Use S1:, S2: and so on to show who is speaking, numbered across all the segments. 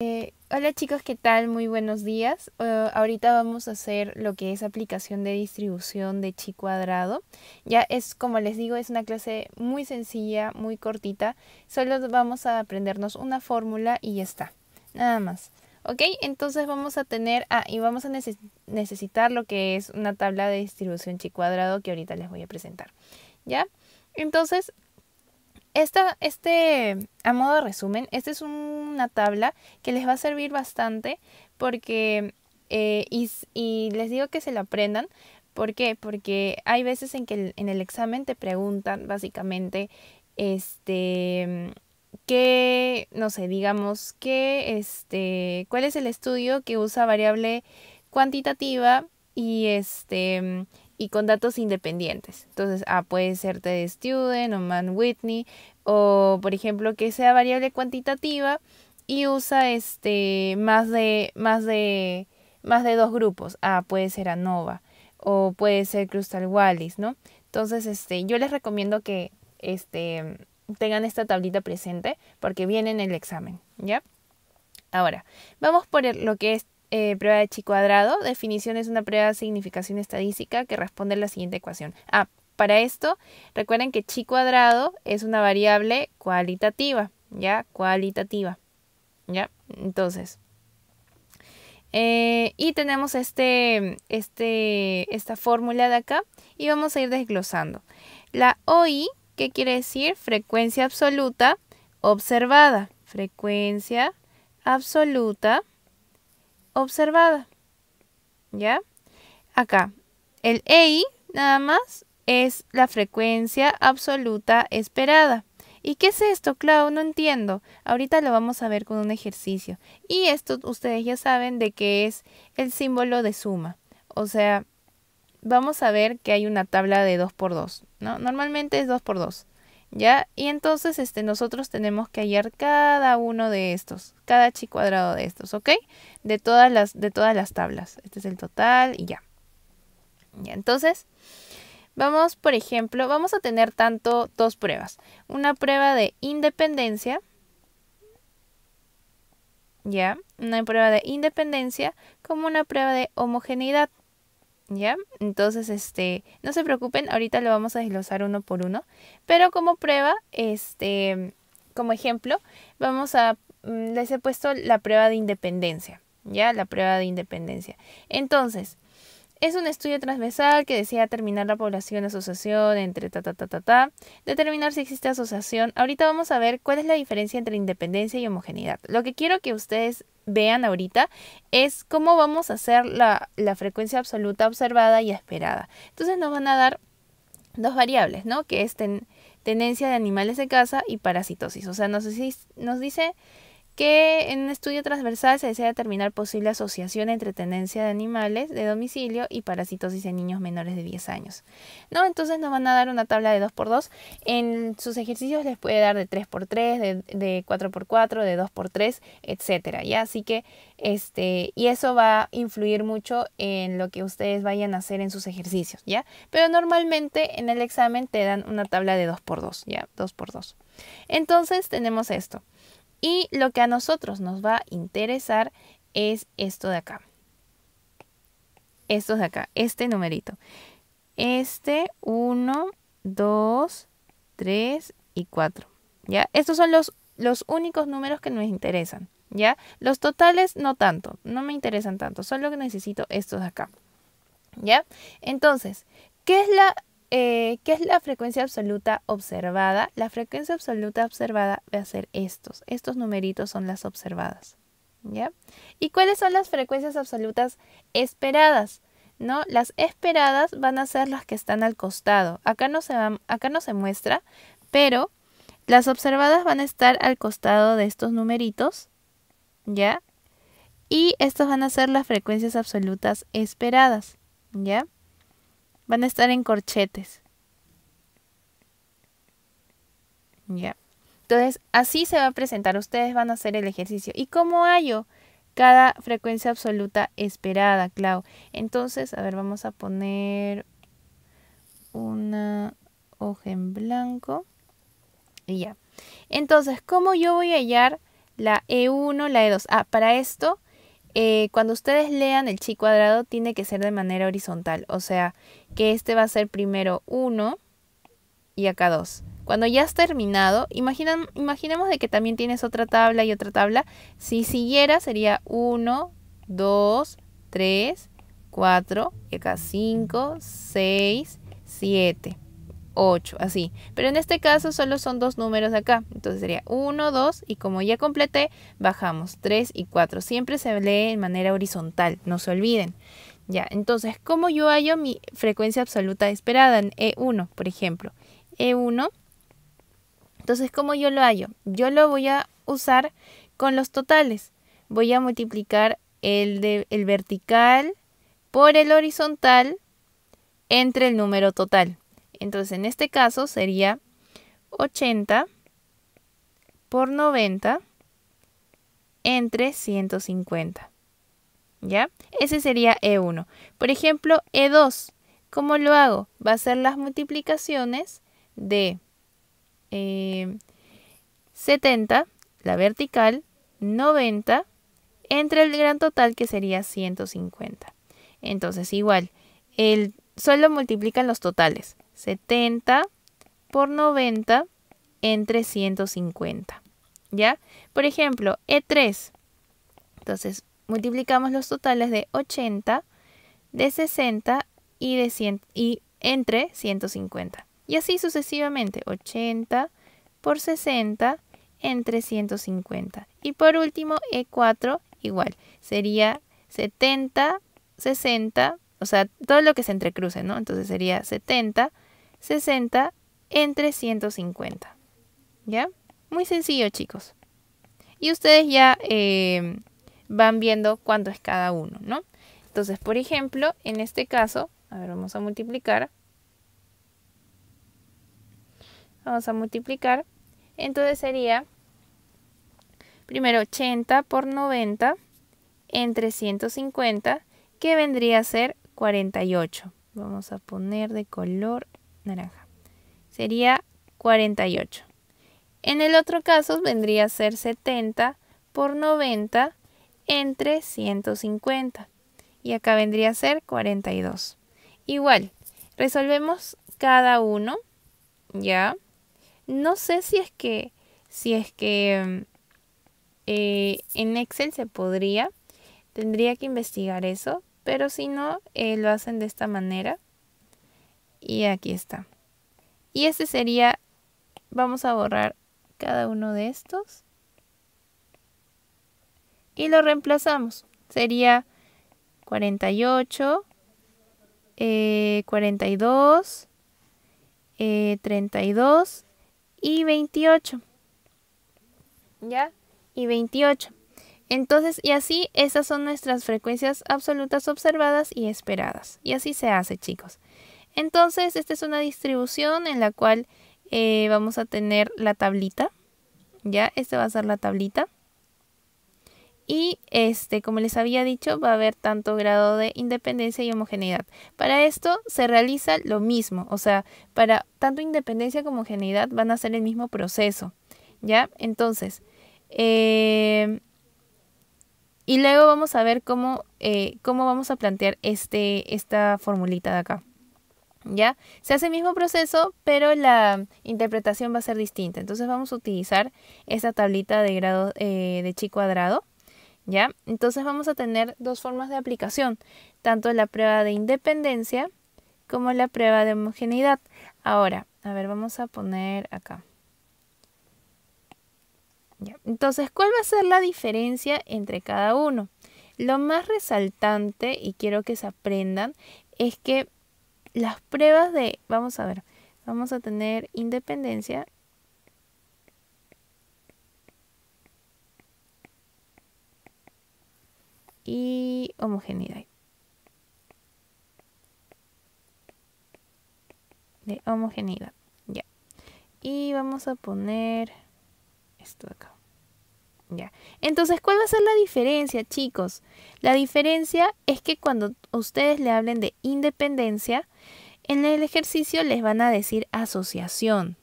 S1: Eh, hola chicos, ¿qué tal? Muy buenos días. Eh, ahorita vamos a hacer lo que es aplicación de distribución de chi cuadrado. Ya es, como les digo, es una clase muy sencilla, muy cortita. Solo vamos a aprendernos una fórmula y ya está. Nada más. ¿Ok? Entonces vamos a tener, ah, y vamos a necesitar lo que es una tabla de distribución chi cuadrado que ahorita les voy a presentar. ¿Ya? Entonces, esta, este, a modo de resumen, esta es una tabla que les va a servir bastante porque, eh, y, les digo que se la aprendan, ¿por qué? Porque hay veces en que en el examen te preguntan básicamente, este, qué, no sé, digamos, qué, este, cuál es el estudio que usa variable cuantitativa y este y con datos independientes. Entonces, ah, puede ser TED Student o Man Whitney, o por ejemplo que sea variable cuantitativa y usa este más de más de más de dos grupos. Ah, puede ser ANOVA o puede ser CRUSTAL Wallis, ¿no? Entonces, este, yo les recomiendo que este, tengan esta tablita presente porque viene en el examen, ¿ya? Ahora, vamos por lo que es eh, prueba de chi cuadrado. Definición es una prueba de significación estadística que responde a la siguiente ecuación. Ah, para esto, recuerden que chi cuadrado es una variable cualitativa, ¿ya? Cualitativa, ¿ya? Entonces, eh, y tenemos este, este, esta fórmula de acá y vamos a ir desglosando. La OI, ¿qué quiere decir frecuencia absoluta observada. Frecuencia absoluta observada. ¿Ya? Acá. El EI nada más es la frecuencia absoluta esperada. ¿Y qué es esto, Clau? No entiendo. Ahorita lo vamos a ver con un ejercicio. Y esto ustedes ya saben de que es el símbolo de suma. O sea, vamos a ver que hay una tabla de 2 por 2, ¿no? Normalmente es 2 por 2. ¿Ya? Y entonces este, nosotros tenemos que hallar cada uno de estos, cada chi cuadrado de estos, ¿ok? De todas las, de todas las tablas. Este es el total y ya. ya entonces, Vamos, por ejemplo, vamos a tener tanto dos pruebas. Una prueba de independencia. ¿Ya? Una prueba de independencia como una prueba de homogeneidad. ¿Ya? Entonces, este, no se preocupen, ahorita lo vamos a desglosar uno por uno. Pero como prueba, este, como ejemplo, vamos a, mm, les he puesto la prueba de independencia. ¿Ya? La prueba de independencia. Entonces, es un estudio transversal que desea determinar la población de asociación entre ta ta ta ta ta, determinar si existe asociación. Ahorita vamos a ver cuál es la diferencia entre independencia y homogeneidad. Lo que quiero que ustedes vean ahorita es cómo vamos a hacer la, frecuencia absoluta observada y esperada. Entonces nos van a dar dos variables, ¿no? Que es tendencia tenencia de animales de casa y parasitosis. O sea, nos dice que en un estudio transversal se desea determinar posible asociación entre tenencia de animales de domicilio y parasitosis en niños menores de 10 años. ¿No? Entonces nos van a dar una tabla de 2x2. En sus ejercicios les puede dar de 3x3, de, 4x4, de 2x3, etc. ¿ya? Así que, este, y eso va a influir mucho en lo que ustedes vayan a hacer en sus ejercicios, ¿ya? Pero normalmente en el examen te dan una tabla de 2x2, ¿ya? 2x2. Entonces tenemos esto. Y lo que a nosotros nos va a interesar es esto de acá. Esto de acá, este numerito. Este 1, 2, 3 y 4. ¿Ya? Estos son los, los únicos números que nos interesan. ¿ya? Los totales no tanto, no me interesan tanto, solo que necesito estos de acá, ¿ya? Entonces, ¿qué es la eh, ¿Qué es la frecuencia absoluta observada? La frecuencia absoluta observada va a ser estos. Estos numeritos son las observadas. ¿Ya? ¿Y cuáles son las frecuencias absolutas esperadas? ¿No? Las esperadas van a ser las que están al costado. Acá no se, acá no se muestra, pero las observadas van a estar al costado de estos numeritos. ¿Ya? Y estas van a ser las frecuencias absolutas esperadas. ¿Ya? Van a estar en corchetes. Ya. Entonces, así se va a presentar. Ustedes van a hacer el ejercicio. ¿Y cómo hallo cada frecuencia absoluta esperada, Clau? Entonces, a ver, vamos a poner una hoja en blanco. Y ya. Entonces, ¿cómo yo voy a hallar la E1, la E2? Ah, para esto eh, cuando ustedes lean el chi cuadrado tiene que ser de manera horizontal, o sea, que este va a ser primero 1 y acá 2. Cuando ya has terminado, imaginemos de que también tienes otra tabla y otra tabla. Si siguiera sería 1, 2, 3, 4, y acá 5, 6, 7. 8, así. Pero en este caso solo son dos números acá. Entonces sería 1, 2 y como ya completé, bajamos 3 y 4. Siempre se lee en manera horizontal, no se olviden. Ya, entonces, ¿cómo yo hallo mi frecuencia absoluta esperada en E1, por ejemplo? E1. Entonces, ¿cómo yo lo hallo? Yo lo voy a usar con los totales. Voy a multiplicar el, de, el vertical por el horizontal entre el número total. Entonces, en este caso sería 80 por 90 entre 150. ¿Ya? Ese sería E1. Por ejemplo, E2. ¿Cómo lo hago? Va a ser las multiplicaciones de 70, eh, la vertical, 90, entre el gran total que sería 150. Entonces, igual, el, solo multiplican los totales. 70 por 90 entre 150. ¿Ya? Por ejemplo, E3. Entonces, multiplicamos los totales de 80, de 60 y, de y entre 150. Y así sucesivamente, 80 por 60 entre 150. Y por último, E4 igual. Sería 70, 60, o sea, todo lo que se entrecruce, ¿no? Entonces sería 70 60 entre 150. ¿Ya? Muy sencillo, chicos. Y ustedes ya eh, van viendo cuánto es cada uno, ¿no? Entonces, por ejemplo, en este caso, a ver, vamos a multiplicar. Vamos a multiplicar. Entonces sería primero 80 por 90 entre 150, que vendría a ser 48. Vamos a poner de color naranja. Sería 48. En el otro caso vendría a ser 70 por 90 entre 150. Y acá vendría a ser 42. Igual, resolvemos cada uno, ¿ya? No sé si es que, si es que mm, eh, en Excel se podría, tendría que investigar eso, pero si no, eh, lo hacen de esta manera. Y aquí está. Y este sería, vamos a borrar cada uno de estos. Y lo reemplazamos. Sería 48, 42, 32 y 28. Eh, eh, ¿Ya? Y 28. Entonces, y así, esas son nuestras frecuencias absolutas observadas y esperadas. Y así se hace, chicos. Entonces, esta es una distribución en la cual eh, vamos a tener la tablita. Ya, esta va a ser la tablita. Y este, como les había dicho, va a haber tanto grado de independencia y homogeneidad. Para esto se realiza lo mismo, o sea, para tanto independencia como homogeneidad van a ser el mismo proceso. ¿Ya? Entonces, em, y luego vamos a ver cómo, eh, cómo vamos a plantear este, esta formulita de acá. Se hace el mismo proceso, pero la interpretación va a ser distinta. Entonces vamos a utilizar esta tablita de grado eh, de chi cuadrado, ¿ya? Entonces vamos a tener dos formas de aplicación, tanto la prueba de independencia como la prueba de homogeneidad. Ahora, a ver, vamos a poner acá. Entonces, ¿cuál va a ser la diferencia entre cada uno? Lo más resaltante, y quiero que se aprendan, es que las pruebas de, vamos a ver, vamos a tener independencia. Y homogeneidad. De homogeneidad. Ya. Y vamos a poner esto de acá. Entonces, ¿cuál va a ser la diferencia, chicos? La diferencia es que cuando ustedes le hablen de independencia, en el ejercicio les van a decir asociación.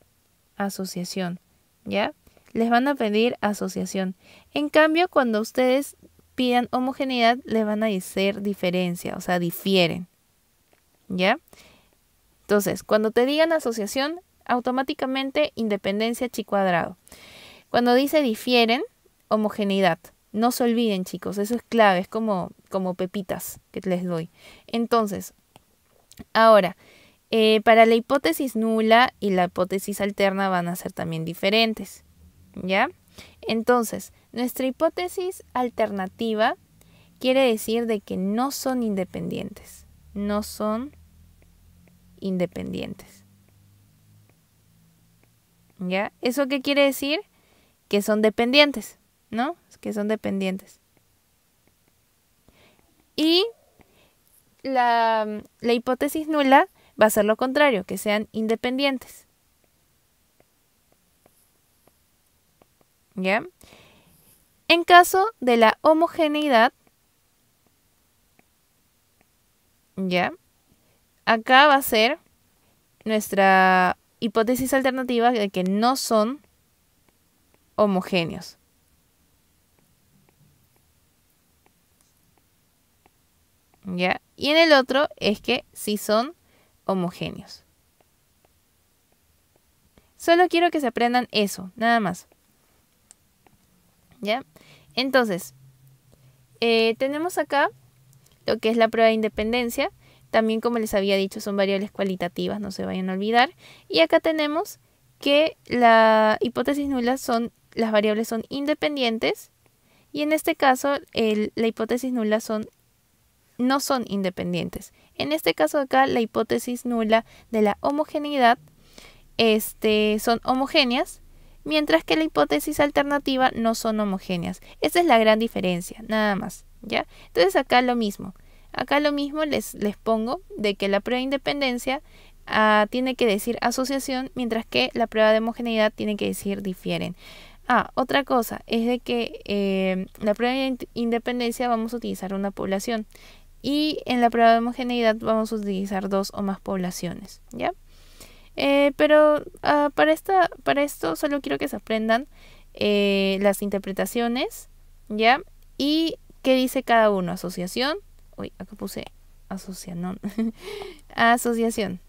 S1: Asociación. ¿Ya? Les van a pedir asociación. En cambio, cuando ustedes pidan homogeneidad, les van a decir diferencia, o sea, difieren. ¿Ya? Entonces, cuando te digan asociación, automáticamente independencia chi cuadrado. Cuando dice difieren, homogeneidad. No se olviden, chicos, eso es clave, es como, como pepitas que les doy. Entonces, ahora, eh, para la hipótesis nula y la hipótesis alterna van a ser también diferentes, ¿ya? Entonces, nuestra hipótesis alternativa quiere decir de que no son independientes, no son independientes. ¿Ya? ¿Eso qué quiere decir? Que son dependientes. ¿no? Que son dependientes. Y la, hipótesis nula va a ser lo contrario, que sean independientes. ¿Ya? En caso de la homogeneidad, ¿ya? Acá va a ser nuestra hipótesis alternativa de que no son homogéneos. ¿ya? Y en el otro es que si son homogéneos. Solo quiero que se aprendan eso, nada más. ¿Ya? Entonces, eh, tenemos acá lo que es la prueba de independencia. También, como les había dicho, son variables cualitativas, no se vayan a olvidar. Y acá tenemos que la hipótesis nula son, las variables son independientes. Y en este caso, la hipótesis nula son no son independientes. En este caso acá la hipótesis nula de la homogeneidad este, son homogéneas, mientras que la hipótesis alternativa no son homogéneas. Esa es la gran diferencia, nada más. ¿ya? Entonces acá lo mismo. Acá lo mismo les, les pongo de que la prueba de independencia ah, tiene que decir asociación, mientras que la prueba de homogeneidad tiene que decir difieren. Ah, otra cosa es de que eh, la prueba de independencia vamos a utilizar una población. Y en la prueba de homogeneidad vamos a utilizar dos o más poblaciones, ¿ya? Eh, pero ah, para, esta, para esto solo quiero que se aprendan eh, las interpretaciones, ¿ya? Y qué dice cada uno, asociación. Uy, acá puse asociación. asociación.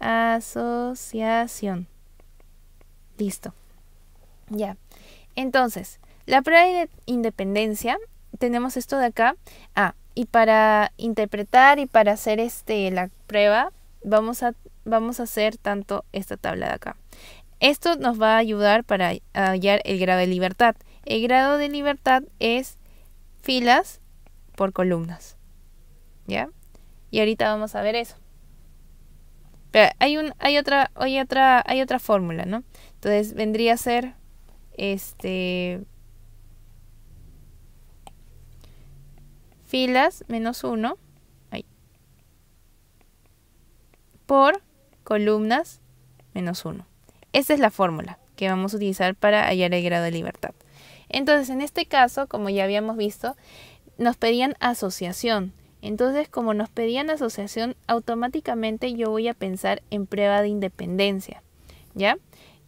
S1: Asociación. Listo. Ya. Entonces, la prueba de independencia, tenemos esto de acá. Ah, y para interpretar y para hacer este, la prueba vamos a, vamos a hacer tanto esta tabla de acá. Esto nos va a ayudar para hallar el grado de libertad. El grado de libertad es filas por columnas. ¿Ya? Y ahorita vamos a ver eso. Pero hay, un, hay otra, hay otra, hay otra fórmula, ¿no? Entonces vendría a ser este filas menos 1 por columnas menos 1. Esa es la fórmula que vamos a utilizar para hallar el grado de libertad. Entonces, en este caso, como ya habíamos visto, nos pedían asociación. Entonces, como nos pedían asociación, automáticamente yo voy a pensar en prueba de independencia. ¿Ya?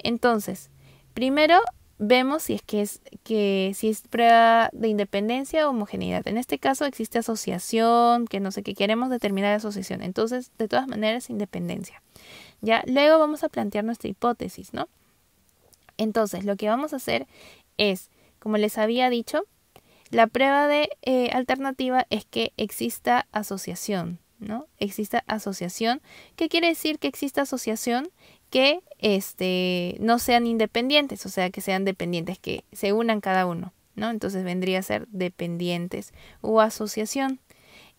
S1: Entonces, primero vemos si es que es que si es prueba de independencia o homogeneidad. En este caso existe asociación, que no sé qué queremos determinar asociación. Entonces, de todas maneras, independencia. Ya luego vamos a plantear nuestra hipótesis, ¿no? Entonces, lo que vamos a hacer es, como les había dicho, la prueba de eh, alternativa es que exista asociación, ¿no? Exista asociación. ¿Qué quiere decir que exista asociación? que este, no sean independientes, o sea, que sean dependientes, que se unan cada uno, ¿no? Entonces vendría a ser dependientes u asociación.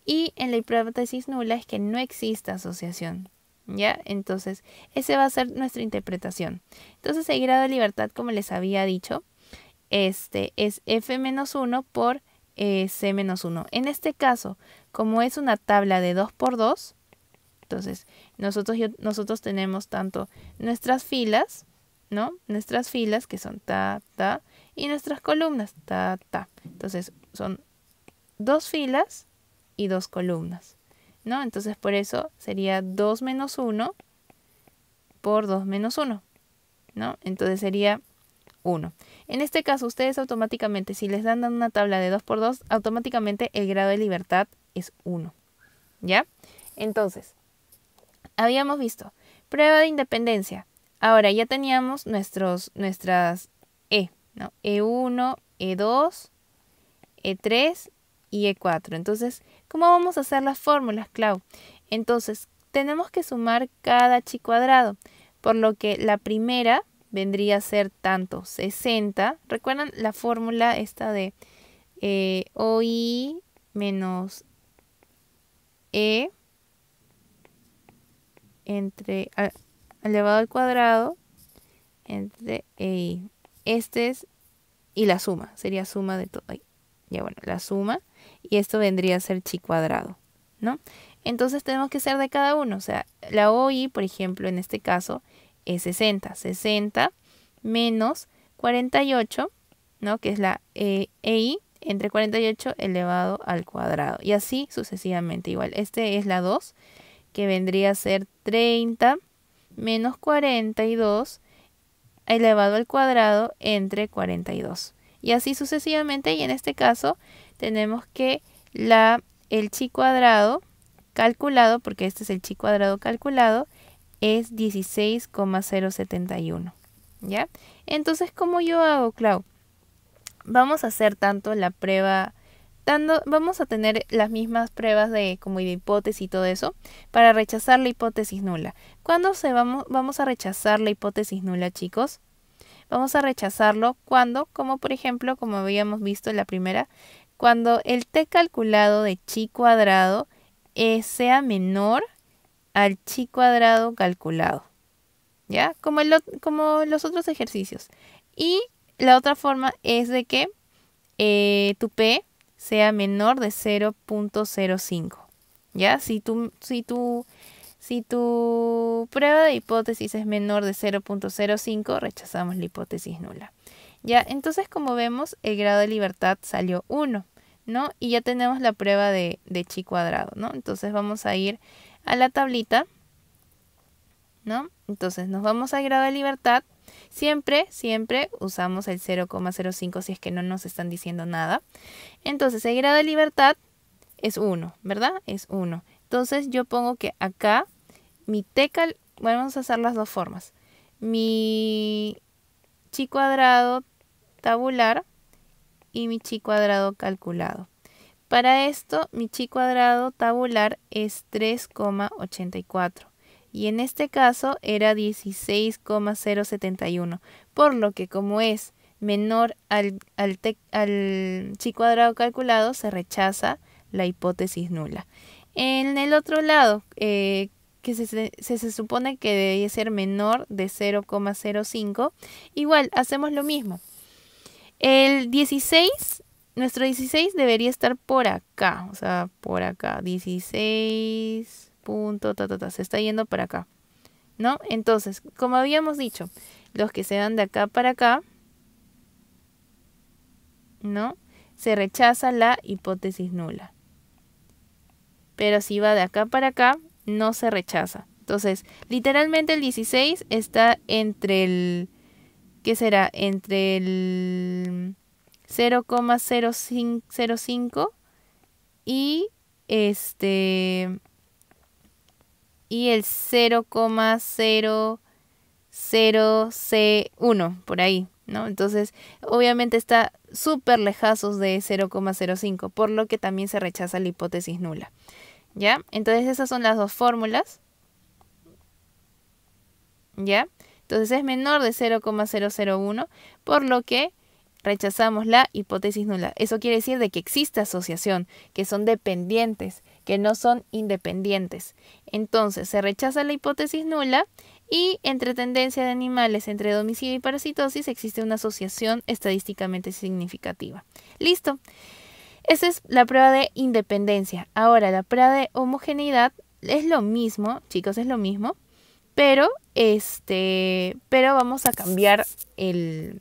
S1: Y en la hipótesis nula es que no exista asociación, ¿ya? Entonces, esa va a ser nuestra interpretación. Entonces, el grado de libertad, como les había dicho, este es F-1 por eh, C-1. En este caso, como es una tabla de 2 por 2, entonces, nosotros, nosotros tenemos tanto nuestras filas, ¿no? Nuestras filas que son ta, ta, y nuestras columnas, ta, ta. Entonces, son dos filas y dos columnas, ¿no? Entonces, por eso sería 2 menos 1 por 2 menos 1, ¿no? Entonces sería 1. En este caso, ustedes automáticamente, si les dan una tabla de 2 por 2, automáticamente el grado de libertad es 1, ¿ya? Entonces, Habíamos visto prueba de independencia. Ahora ya teníamos nuestros, nuestras E, ¿no? E1, E2, E3 y E4. Entonces, ¿cómo vamos a hacer las fórmulas, Clau? Entonces, tenemos que sumar cada chi cuadrado, por lo que la primera vendría a ser tanto 60. ¿Recuerdan la fórmula esta de eh, OI menos E entre elevado al cuadrado entre EI, este es y la suma, sería suma de todo. Ay, ya bueno, la suma y esto vendría a ser chi cuadrado, ¿no? Entonces tenemos que ser de cada uno, o sea, la OI, por ejemplo, en este caso es 60, 60 menos 48, ¿no? Que es la EI eh, e entre 48 elevado al cuadrado y así sucesivamente igual. Este es la 2 que vendría a ser 30 menos 42 elevado al cuadrado entre 42. Y así sucesivamente, y en este caso tenemos que la, el chi cuadrado calculado, porque este es el chi cuadrado calculado, es 16,071. ¿Ya? Entonces, ¿cómo yo hago, Clau? Vamos a hacer tanto la prueba vamos a tener las mismas pruebas de como hipótesis y todo eso para rechazar la hipótesis nula. ¿Cuándo se vamos, vamos a rechazar la hipótesis nula, chicos? Vamos a rechazarlo cuando, como por ejemplo, como habíamos visto en la primera, cuando el t calculado de chi cuadrado eh, sea menor al chi cuadrado calculado. ¿Ya? Como, el, como los otros ejercicios. Y la otra forma es de que eh, tu p sea menor de 0.05. ¿Ya? Si tu, si, tú si tu prueba de hipótesis es menor de 0.05, rechazamos la hipótesis nula. ¿Ya? Entonces, como vemos, el grado de libertad salió 1, ¿no? Y ya tenemos la prueba de, de chi cuadrado, ¿no? Entonces vamos a ir a la tablita, ¿no? Entonces nos vamos al grado de libertad Siempre, siempre usamos el 0,05 si es que no nos están diciendo nada. Entonces, el grado de libertad es 1, ¿verdad? Es 1. Entonces, yo pongo que acá mi t Bueno, vamos a hacer las dos formas. Mi chi cuadrado tabular y mi chi cuadrado calculado. Para esto, mi chi cuadrado tabular es 3,84 y en este caso era 16,071, por lo que como es menor al, al, chi cuadrado calculado, se rechaza la hipótesis nula. En el otro lado, eh, que se, supone que debe ser menor de 0,05, igual hacemos lo mismo. El 16, nuestro 16 debería estar por acá, o sea, por acá, 16, punto, ta, ta, ta, se está yendo para acá. ¿No? Entonces, como habíamos dicho, los que se van de acá para acá, ¿no? Se rechaza la hipótesis nula. Pero si va de acá para acá, no se rechaza. Entonces, literalmente el 16 está entre el... ¿Qué será? Entre el 0,05 y este y el c 0,00C1 por ahí, ¿no? Entonces, obviamente está súper lejazos de 0,05, por lo que también se rechaza la hipótesis nula. ¿Ya? Entonces, esas son las dos fórmulas. ¿Ya? Entonces es menor de 0,001, por lo que rechazamos la hipótesis nula. Eso quiere decir de que existe asociación, que son dependientes, que no son independientes. Entonces se rechaza la hipótesis nula y entre tendencia de animales entre domicilio y parasitosis existe una asociación estadísticamente significativa. Listo. Esa es la prueba de independencia. Ahora, la prueba de homogeneidad es lo mismo, chicos, es lo mismo, pero este, pero vamos a cambiar el,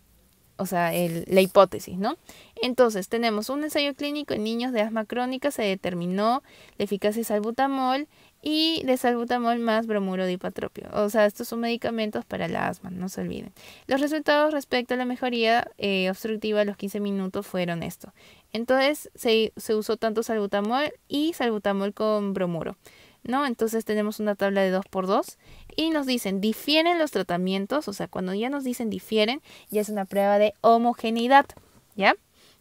S1: o sea, la hipótesis, ¿no? Entonces, tenemos un ensayo clínico en niños de asma crónica, se determinó la eficacia de salbutamol y de salbutamol más bromuro de hipatropio. O sea, estos son medicamentos para la asma, no se olviden. Los resultados respecto a la mejoría eh, obstructiva a los 15 minutos fueron estos. Entonces, se usó tanto salbutamol y salbutamol con bromuro. ¿no? Entonces tenemos una tabla de 2 por 2 y nos dicen, difieren los tratamientos, o sea, cuando ya nos dicen difieren, ya es una prueba de homogeneidad, ¿ya?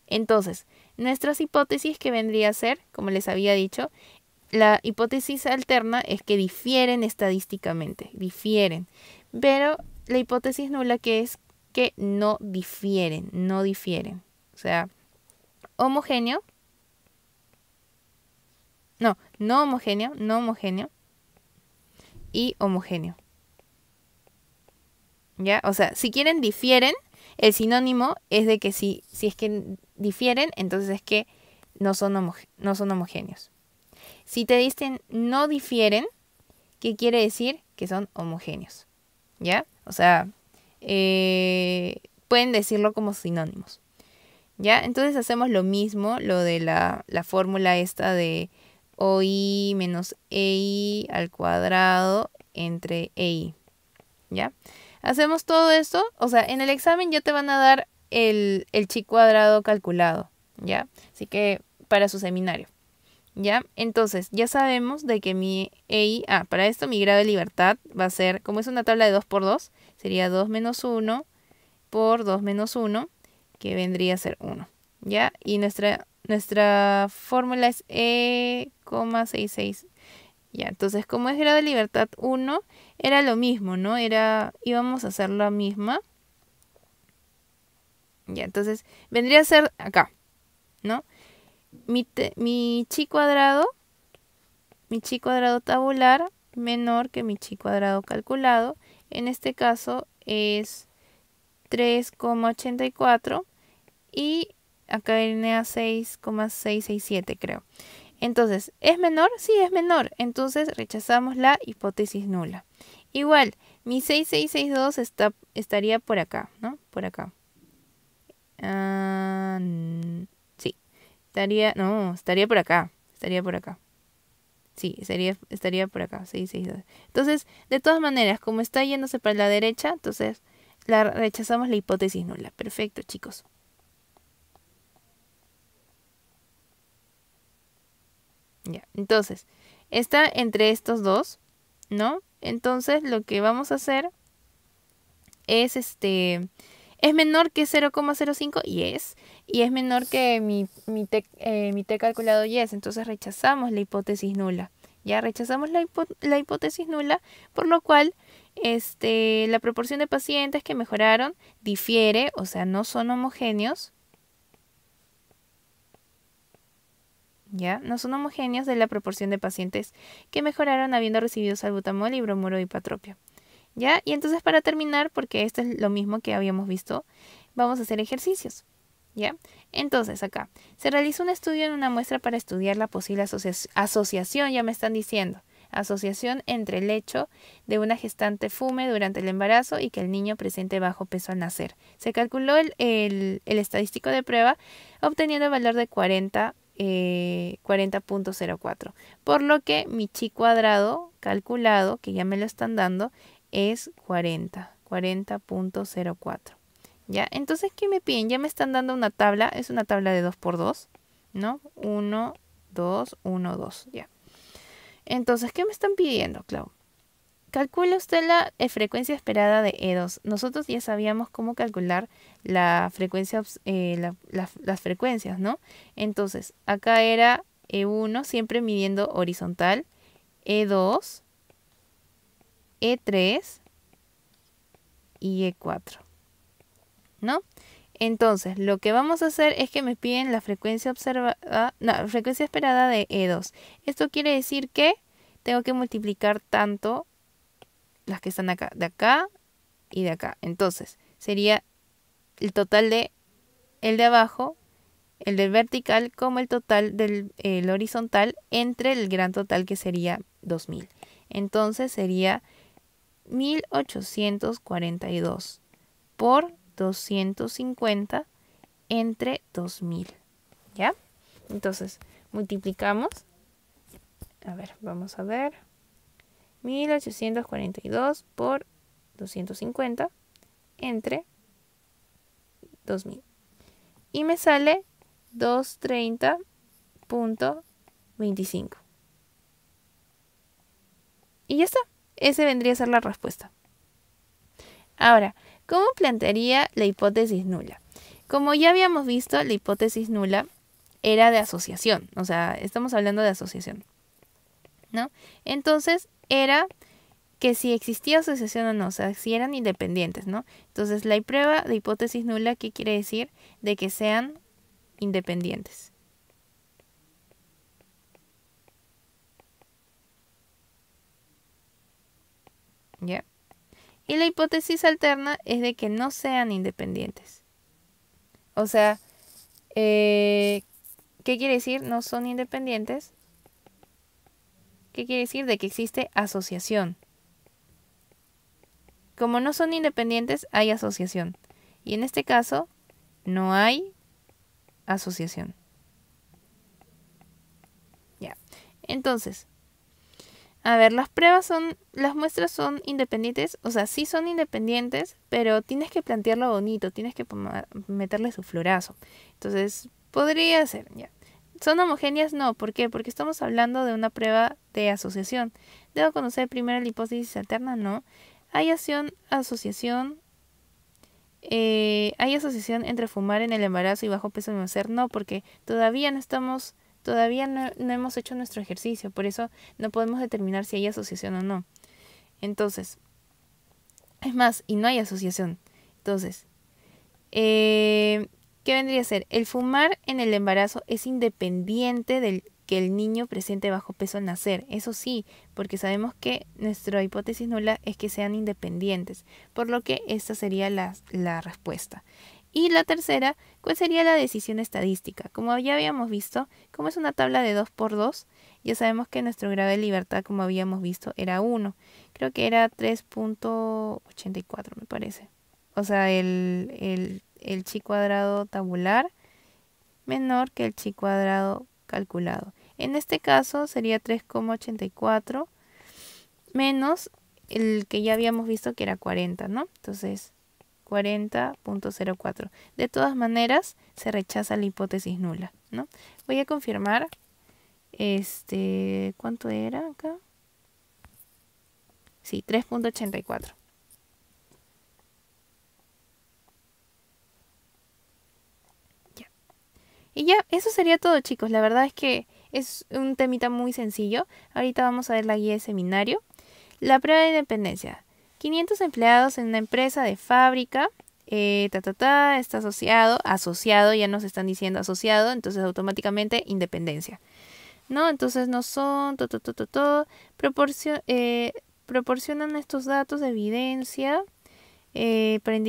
S1: Entonces, nuestras hipótesis que vendría a ser, como les había dicho, la hipótesis alterna es que difieren estadísticamente, difieren, pero la hipótesis nula que es que no difieren, no difieren, o sea, homogéneo no, no homogéneo, no homogéneo y homogéneo. ¿Ya? O sea, si quieren difieren, el sinónimo es de que si, si es que difieren, entonces es que no son, no son homogéneos. Si te dicen no difieren, ¿qué quiere decir? Que son homogéneos. ¿Ya? O sea, eh, pueden decirlo como sinónimos. ¿Ya? Entonces hacemos lo mismo, lo de la fórmula esta de OI menos EI al cuadrado entre EI. ¿Ya? Hacemos todo esto, o sea, en el examen ya te van a dar el, el chi cuadrado calculado, ¿ya? Así que para su seminario, ¿ya? Entonces, ya sabemos de que mi EI, ah, para esto mi grado de libertad va a ser, como es una tabla de 2 por 2, sería 2 menos 1 por 2 menos 1, que vendría a ser 1, ¿ya? Y nuestra nuestra fórmula es E,66. Ya, entonces como es grado de libertad 1, era lo mismo, ¿no? Era, íbamos a hacer la misma. Ya, entonces vendría a ser acá, ¿no? Mi, mi chi cuadrado, mi chi cuadrado tabular menor que mi chi cuadrado calculado. En este caso es 3,84 y Acá viene a 6,667 creo. Entonces, ¿es menor? Sí, es menor. Entonces rechazamos la hipótesis nula. Igual, mi 6662 está, estaría por acá, ¿no? Por acá. Ah, mm, sí, estaría, no, estaría por acá, estaría por acá. Sí, estaría por acá, 662. Entonces, de todas maneras, como está yéndose para la derecha, entonces la rechazamos la hipótesis nula. Perfecto, chicos. Ya, entonces, está entre estos dos, ¿no? Entonces, lo que vamos a hacer es este es menor que 0,05 y es, y es menor que mi, mi, t, calculado eh, mi t calculado entonces rechazamos la hipótesis nula. Ya rechazamos la, la, hipótesis nula, por lo cual este, la proporción de pacientes que mejoraron difiere, o sea, no son homogéneos, ¿ya? No son homogéneas de la proporción de pacientes que mejoraron habiendo recibido salbutamol y bromuro y ¿Ya? Y entonces para terminar, porque esto es lo mismo que habíamos visto, vamos a hacer ejercicios. ¿Ya? Entonces acá, se realizó un estudio en una muestra para estudiar la posible asociación, ya me están diciendo, asociación entre el hecho de una gestante fume durante el embarazo y que el niño presente bajo peso al nacer. Se calculó el, el estadístico de prueba obteniendo el valor de 40 40.04. Eh, por lo que mi chi cuadrado calculado, que ya me lo están dando, es 40, 40.04. ¿Ya? Entonces, ¿qué me piden? Ya me están dando una tabla, es una tabla de 2 por 2 ¿no? 1, 2, 1, 2, ya. Entonces, ¿qué me están pidiendo, Clau? Calcule usted la eh, frecuencia esperada de E2. Nosotros ya sabíamos cómo calcular la frecuencia, eh, las frecuencias, ¿no? Entonces, acá era E1 siempre midiendo horizontal, E2, E3 y E4, ¿no? Entonces, lo que vamos a hacer es que me piden la frecuencia observada, ah, no, frecuencia esperada de E2. Esto quiere decir que tengo que multiplicar tanto las que están acá, de acá y de acá. Entonces, sería el total de el de abajo, el del vertical, como el total del el horizontal entre el gran total que sería 2000. Entonces sería 1842 por 250 entre 2000. ¿Ya? Entonces, multiplicamos. A ver, vamos a ver. 1842 por 250 entre 2000. Y me sale 230.25. Y ya está. Esa vendría a ser la respuesta. Ahora, ¿cómo plantearía la hipótesis nula? Como ya habíamos visto, la hipótesis nula era de asociación. O sea, estamos hablando de asociación. ¿No? Entonces, era que si existía asociación o no, o sea, si eran independientes, ¿no? Entonces, la prueba de hipótesis nula, ¿qué quiere decir? De que sean independientes. ¿Ya? Y la hipótesis alterna es de que no sean independientes. O sea, eh, ¿qué quiere decir? No son independientes, ¿Qué quiere decir? De que existe asociación. Como no son independientes, hay asociación. Y en este caso, no hay asociación. Ya. Entonces, a ver, las pruebas son, las muestras son independientes, o sea, sí son independientes, pero tienes que plantearlo bonito, tienes que meterle su florazo. Entonces, podría ser, ya. Son homogéneas, no. ¿Por qué? Porque estamos hablando de una prueba de asociación. Debo conocer primero la hipótesis alterna, no. Hay asociación. Eh, hay asociación entre fumar en el embarazo y bajo peso de ser, no, porque todavía no estamos, todavía no, no hemos hecho nuestro ejercicio, por eso no podemos determinar si hay asociación o no. Entonces, es más, y no hay asociación. Entonces, eh, ¿Qué vendría a ser? El fumar en el embarazo es independiente del que el niño presente bajo peso al nacer. Eso sí, porque sabemos que nuestra hipótesis nula es que sean independientes, por lo que esta sería la, respuesta. Y la tercera, ¿cuál sería la decisión estadística? Como ya habíamos visto, como es una tabla de 2 por 2, ya sabemos que nuestro grado de libertad, como habíamos visto, era 1. Creo que era 3.84, me parece. O sea, el, el el chi cuadrado tabular menor que el chi cuadrado calculado. En este caso sería 3,84 menos el que ya habíamos visto que era 40, ¿no? Entonces, 40.04. De todas maneras, se rechaza la hipótesis nula, ¿no? Voy a confirmar este, ¿cuánto era acá? Sí, 3.84. Y ya, eso sería todo chicos, la verdad es que es un temita muy sencillo. Ahorita vamos a ver la guía de seminario. La prueba de independencia. 500 empleados en una empresa de fábrica. Eh, está asociado, asociado, ya nos están diciendo asociado, entonces automáticamente independencia. ¿No? Entonces no son, eh, proporcionan estos datos de evidencia eh, para eh,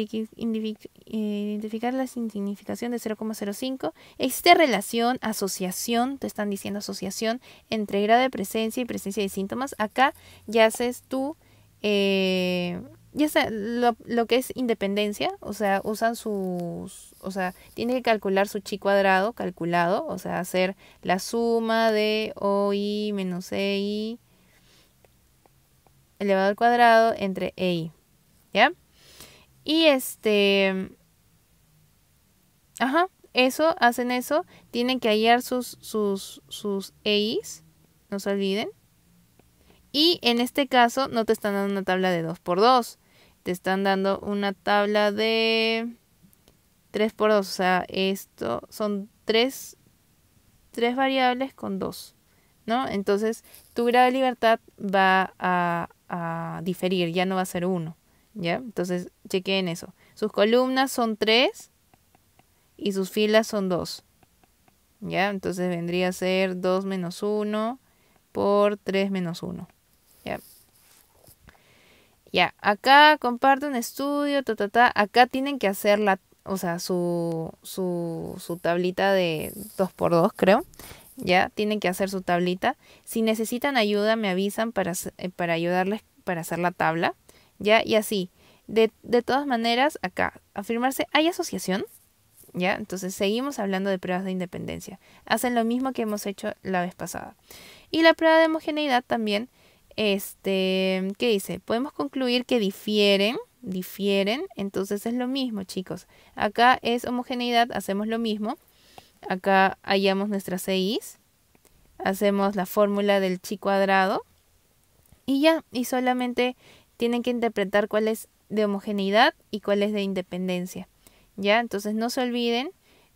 S1: identificar la significación de 0,05. Existe relación, asociación, te están diciendo asociación entre grado de presencia y presencia de síntomas. Acá ya haces tú, eh, ya lo, que es independencia, o sea, usan sus, o sea, tiene que calcular su chi cuadrado calculado, o sea, hacer la suma de OI menos EI elevado al cuadrado entre EI. ¿Ya? Y este... Ajá, eso, hacen eso. Tienen que hallar sus, sus, sus EIs, no se olviden. Y en este caso no te están dando una tabla de 2x2, te están dando una tabla de 3x2. O sea, esto son 3, 3 variables con 2. ¿no? Entonces tu grado de libertad va a, a diferir, ya no va a ser 1. ¿Ya? Entonces, chequen eso. Sus columnas son 3 y sus filas son 2. ¿Ya? Entonces vendría a ser 2 menos 1 por 3 menos 1. ¿Ya? acá comparto un estudio, ta, Acá tienen que hacer la, o sea, su, su, tablita de 2x2, creo. Ya, tienen que hacer su tablita. Si necesitan ayuda, me avisan para, eh, para ayudarles para hacer la tabla. ¿ya? Y así. De, todas maneras, acá, afirmarse, ¿hay asociación? ¿Ya? Entonces seguimos hablando de pruebas de independencia. Hacen lo mismo que hemos hecho la vez pasada. Y la prueba de homogeneidad también, este, ¿qué dice? Podemos concluir que difieren, difieren, entonces es lo mismo, chicos. Acá es homogeneidad, hacemos lo mismo. Acá hallamos nuestras seis hacemos la fórmula del chi cuadrado y ya, y solamente tienen que interpretar cuál es de homogeneidad y cuál es de independencia. ¿Ya? Entonces no se olviden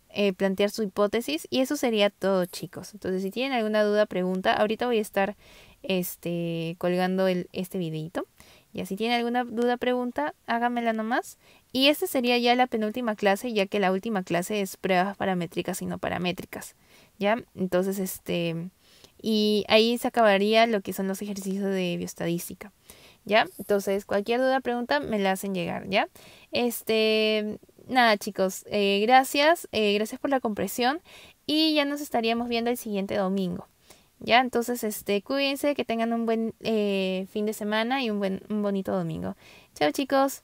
S1: eh, plantear su hipótesis y eso sería todo chicos. Entonces si tienen alguna duda, pregunta, ahorita voy a estar este, colgando el, este videito. Y si tienen alguna duda, pregunta, háganmela nomás. Y esta sería ya la penúltima clase, ya que la última clase es pruebas paramétricas y no paramétricas. ¿Ya? Entonces, este... Y ahí se acabaría lo que son los ejercicios de bioestadística. ¿ya? Entonces, cualquier duda, pregunta, me la hacen llegar, ¿ya? Este, nada, chicos, eh, gracias, eh, gracias por la compresión y ya nos estaríamos viendo el siguiente domingo. Ya, entonces, este, cuídense, que tengan un buen eh, fin de semana y un buen, un bonito domingo. Chao, chicos.